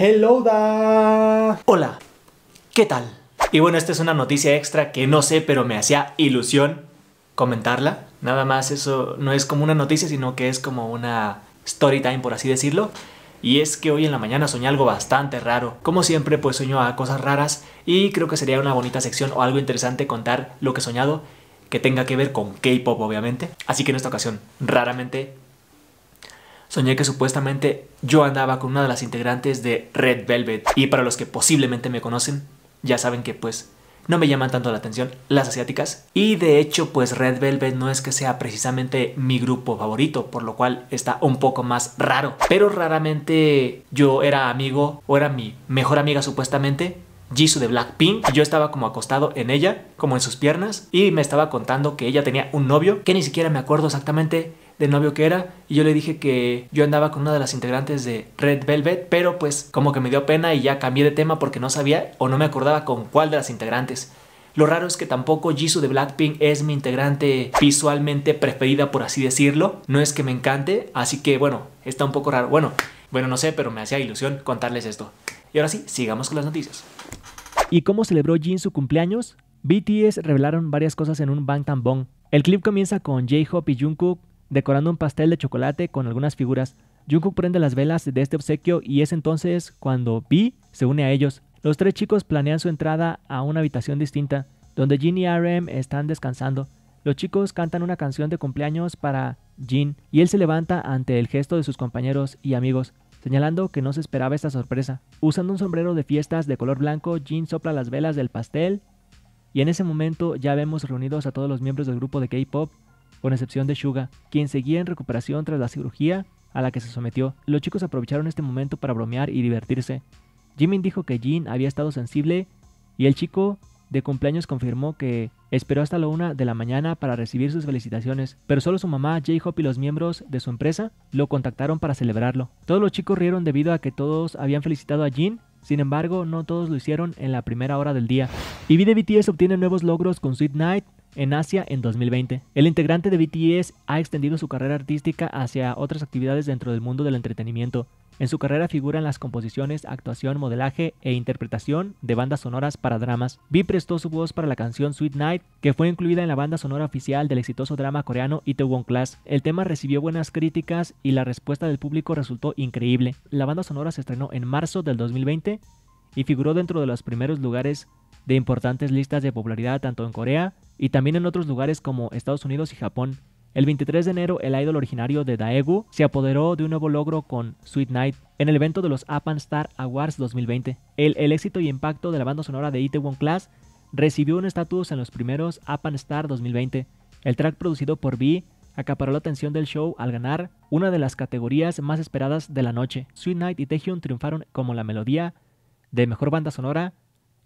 Hello da. Hola, ¿qué tal? Y bueno, esta es una noticia extra que no sé, pero me hacía ilusión comentarla. Nada más eso no es como una noticia, sino que es como una story time, por así decirlo. Y es que hoy en la mañana soñé algo bastante raro. Como siempre, pues sueño a cosas raras y creo que sería una bonita sección o algo interesante contar lo que he soñado que tenga que ver con K-pop, obviamente. Así que en esta ocasión, raramente soñé que supuestamente yo andaba con una de las integrantes de Red Velvet. Y para los que posiblemente me conocen, ya saben que pues no me llaman tanto la atención las asiáticas. Y de hecho, pues Red Velvet no es que sea precisamente mi grupo favorito, por lo cual está un poco más raro. Pero raramente yo era amigo o era mi mejor amiga supuestamente. Jisoo de Blackpink, yo estaba como acostado en ella, como en sus piernas, y me estaba contando que ella tenía un novio que ni siquiera me acuerdo exactamente de novio que era y yo le dije que yo andaba con una de las integrantes de Red Velvet, pero pues como que me dio pena y ya cambié de tema porque no sabía o no me acordaba con cuál de las integrantes. Lo raro es que tampoco Jisoo de Blackpink es mi integrante visualmente preferida, por así decirlo. No es que me encante, así que bueno, está un poco raro. Bueno, bueno, no sé, pero me hacía ilusión contarles esto. Y ahora sí, sigamos con las noticias. ¿Y cómo celebró Jin su cumpleaños? BTS revelaron varias cosas en un Bangtan Bong. El clip comienza con J-Hope y Jungkook decorando un pastel de chocolate con algunas figuras. Jungkook prende las velas de este obsequio y es entonces cuando Vi se une a ellos. Los tres chicos planean su entrada a una habitación distinta, donde Jin y RM están descansando. Los chicos cantan una canción de cumpleaños para Jin y él se levanta ante el gesto de sus compañeros y amigos, señalando que no se esperaba esta sorpresa. Usando un sombrero de fiestas de color blanco, Jin sopla las velas del pastel y en ese momento ya vemos reunidos a todos los miembros del grupo de K-Pop con excepción de Suga, quien seguía en recuperación tras la cirugía a la que se sometió. Los chicos aprovecharon este momento para bromear y divertirse. Jimin dijo que Jin había estado sensible y el chico de cumpleaños confirmó que esperó hasta la una de la mañana para recibir sus felicitaciones, pero solo su mamá, J-Hope y los miembros de su empresa lo contactaron para celebrarlo. Todos los chicos rieron debido a que todos habían felicitado a Jin sin embargo, no todos lo hicieron en la primera hora del día. Y de BTS obtiene nuevos logros con Sweet Night, en Asia en 2020. El integrante de BTS ha extendido su carrera artística hacia otras actividades dentro del mundo del entretenimiento. En su carrera figuran las composiciones, actuación, modelaje e interpretación de bandas sonoras para dramas. B prestó su voz para la canción Sweet Night, que fue incluida en la banda sonora oficial del exitoso drama coreano Itaewon Class. El tema recibió buenas críticas y la respuesta del público resultó increíble. La banda sonora se estrenó en marzo del 2020 y figuró dentro de los primeros lugares de importantes listas de popularidad tanto en Corea y también en otros lugares como Estados Unidos y Japón. El 23 de enero, el idol originario de Daegu se apoderó de un nuevo logro con Sweet Night en el evento de los Apan Star Awards 2020. El, éxito y impacto de la banda sonora de One Class recibió un estatus en los primeros Apan Star 2020. El track producido por B acaparó la atención del show al ganar una de las categorías más esperadas de la noche. Sweet Night y Taehyung triunfaron como la melodía de mejor banda sonora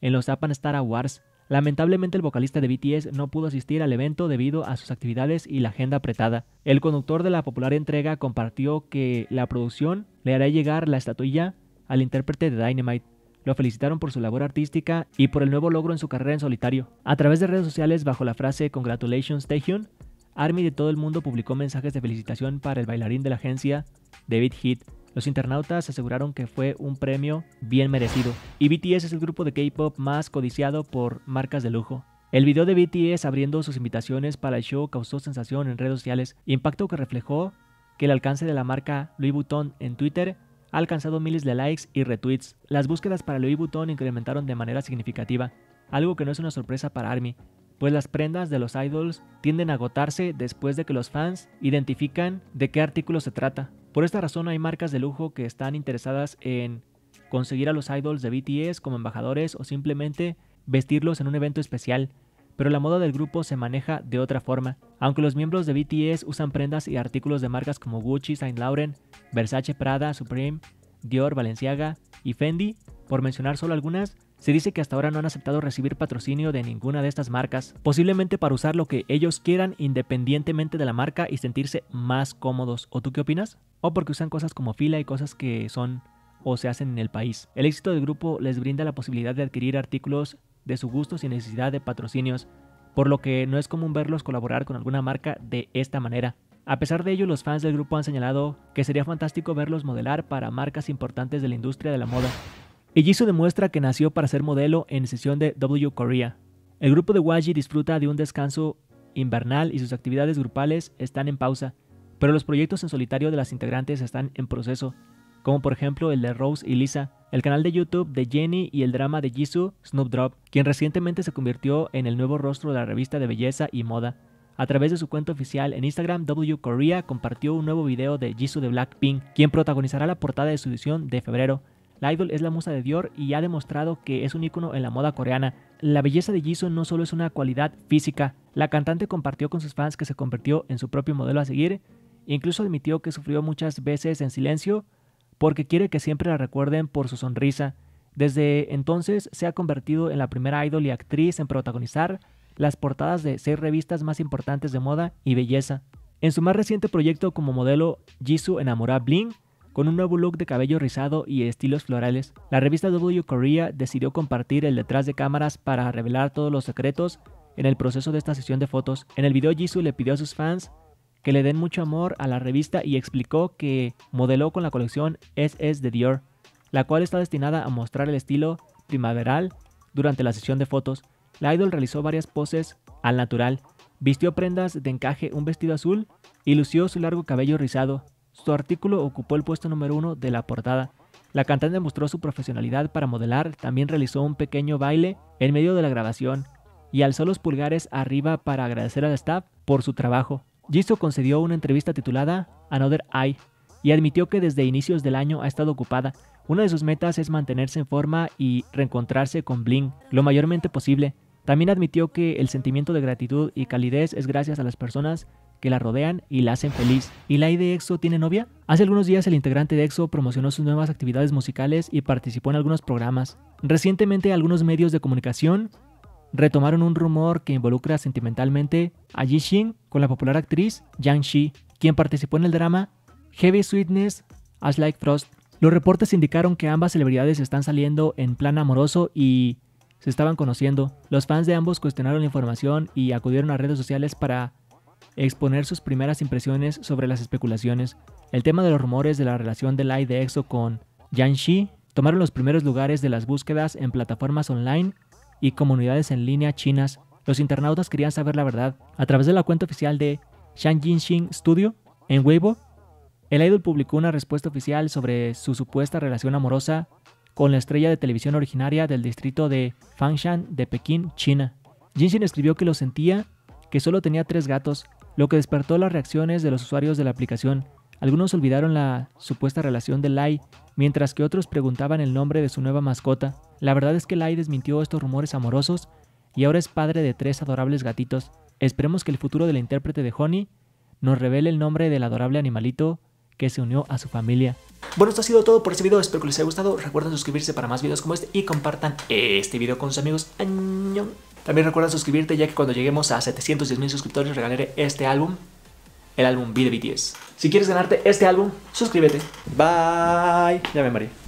en los Japan Star Awards, lamentablemente el vocalista de BTS no pudo asistir al evento debido a sus actividades y la agenda apretada. El conductor de la popular entrega compartió que la producción le hará llegar la estatuilla al intérprete de Dynamite. Lo felicitaron por su labor artística y por el nuevo logro en su carrera en solitario. A través de redes sociales bajo la frase Congratulations Taehyun, ARMY de todo el mundo publicó mensajes de felicitación para el bailarín de la agencia David Heath los internautas aseguraron que fue un premio bien merecido, y BTS es el grupo de K-Pop más codiciado por marcas de lujo. El video de BTS abriendo sus invitaciones para el show causó sensación en redes sociales, e impacto que reflejó que el alcance de la marca Louis Vuitton en Twitter ha alcanzado miles de likes y retweets. Las búsquedas para Louis Vuitton incrementaron de manera significativa, algo que no es una sorpresa para Army, pues las prendas de los idols tienden a agotarse después de que los fans identifican de qué artículo se trata. Por esta razón hay marcas de lujo que están interesadas en conseguir a los idols de BTS como embajadores o simplemente vestirlos en un evento especial, pero la moda del grupo se maneja de otra forma. Aunque los miembros de BTS usan prendas y artículos de marcas como Gucci, Saint Laurent, Versace, Prada, Supreme, Dior, Balenciaga y Fendi, por mencionar solo algunas, se dice que hasta ahora no han aceptado recibir patrocinio de ninguna de estas marcas, posiblemente para usar lo que ellos quieran independientemente de la marca y sentirse más cómodos. ¿O tú qué opinas? O porque usan cosas como fila y cosas que son o se hacen en el país. El éxito del grupo les brinda la posibilidad de adquirir artículos de su gusto sin necesidad de patrocinios, por lo que no es común verlos colaborar con alguna marca de esta manera. A pesar de ello, los fans del grupo han señalado que sería fantástico verlos modelar para marcas importantes de la industria de la moda, Jisoo demuestra que nació para ser modelo en sesión de W Korea. El grupo de Waji disfruta de un descanso invernal y sus actividades grupales están en pausa, pero los proyectos en solitario de las integrantes están en proceso, como por ejemplo el de Rose y Lisa, el canal de YouTube de Jenny y el drama de Jisoo, Snoop Drop, quien recientemente se convirtió en el nuevo rostro de la revista de belleza y moda. A través de su cuenta oficial en Instagram, W Korea compartió un nuevo video de Jisoo de Blackpink, quien protagonizará la portada de su edición de febrero, la idol es la musa de Dior y ha demostrado que es un ícono en la moda coreana. La belleza de Jisoo no solo es una cualidad física, la cantante compartió con sus fans que se convirtió en su propio modelo a seguir, incluso admitió que sufrió muchas veces en silencio porque quiere que siempre la recuerden por su sonrisa. Desde entonces se ha convertido en la primera idol y actriz en protagonizar las portadas de seis revistas más importantes de moda y belleza. En su más reciente proyecto como modelo, Jisoo enamoró a Bling, con un nuevo look de cabello rizado y estilos florales. La revista W Korea decidió compartir el detrás de cámaras para revelar todos los secretos en el proceso de esta sesión de fotos. En el video Jisoo le pidió a sus fans que le den mucho amor a la revista y explicó que modeló con la colección SS de Dior, la cual está destinada a mostrar el estilo primaveral durante la sesión de fotos. La idol realizó varias poses al natural, vistió prendas de encaje, un vestido azul y lució su largo cabello rizado. Su artículo ocupó el puesto número uno de la portada. La cantante mostró su profesionalidad para modelar, también realizó un pequeño baile en medio de la grabación y alzó los pulgares arriba para agradecer al staff por su trabajo. Jisoo concedió una entrevista titulada Another Eye y admitió que desde inicios del año ha estado ocupada. Una de sus metas es mantenerse en forma y reencontrarse con Bling lo mayormente posible. También admitió que el sentimiento de gratitud y calidez es gracias a las personas que la rodean y la hacen feliz. ¿Y la de EXO tiene novia? Hace algunos días el integrante de EXO promocionó sus nuevas actividades musicales y participó en algunos programas. Recientemente algunos medios de comunicación retomaron un rumor que involucra sentimentalmente a Ji Xin con la popular actriz Yang Shi, quien participó en el drama Heavy Sweetness As Like Frost. Los reportes indicaron que ambas celebridades están saliendo en plan amoroso y se estaban conociendo. Los fans de ambos cuestionaron la información y acudieron a redes sociales para exponer sus primeras impresiones sobre las especulaciones, el tema de los rumores de la relación de Lai de EXO con Shi tomaron los primeros lugares de las búsquedas en plataformas online y comunidades en línea chinas. Los internautas querían saber la verdad a través de la cuenta oficial de Shang Jinxing Studio en Weibo. El idol publicó una respuesta oficial sobre su supuesta relación amorosa con la estrella de televisión originaria del distrito de Fangshan de Pekín, China. Jinxing escribió que lo sentía que solo tenía tres gatos, lo que despertó las reacciones de los usuarios de la aplicación. Algunos olvidaron la supuesta relación de Lai, mientras que otros preguntaban el nombre de su nueva mascota. La verdad es que Lai desmintió estos rumores amorosos y ahora es padre de tres adorables gatitos. Esperemos que el futuro del intérprete de Honey nos revele el nombre del adorable animalito que se unió a su familia. Bueno, esto ha sido todo por este video, espero que les haya gustado. Recuerden suscribirse para más videos como este y compartan este video con sus amigos. ¡Añón! También recuerda suscribirte ya que cuando lleguemos a 710 mil suscriptores regalaré este álbum, el álbum B de BTS. Si quieres ganarte este álbum, suscríbete. Bye. Ya me mareé.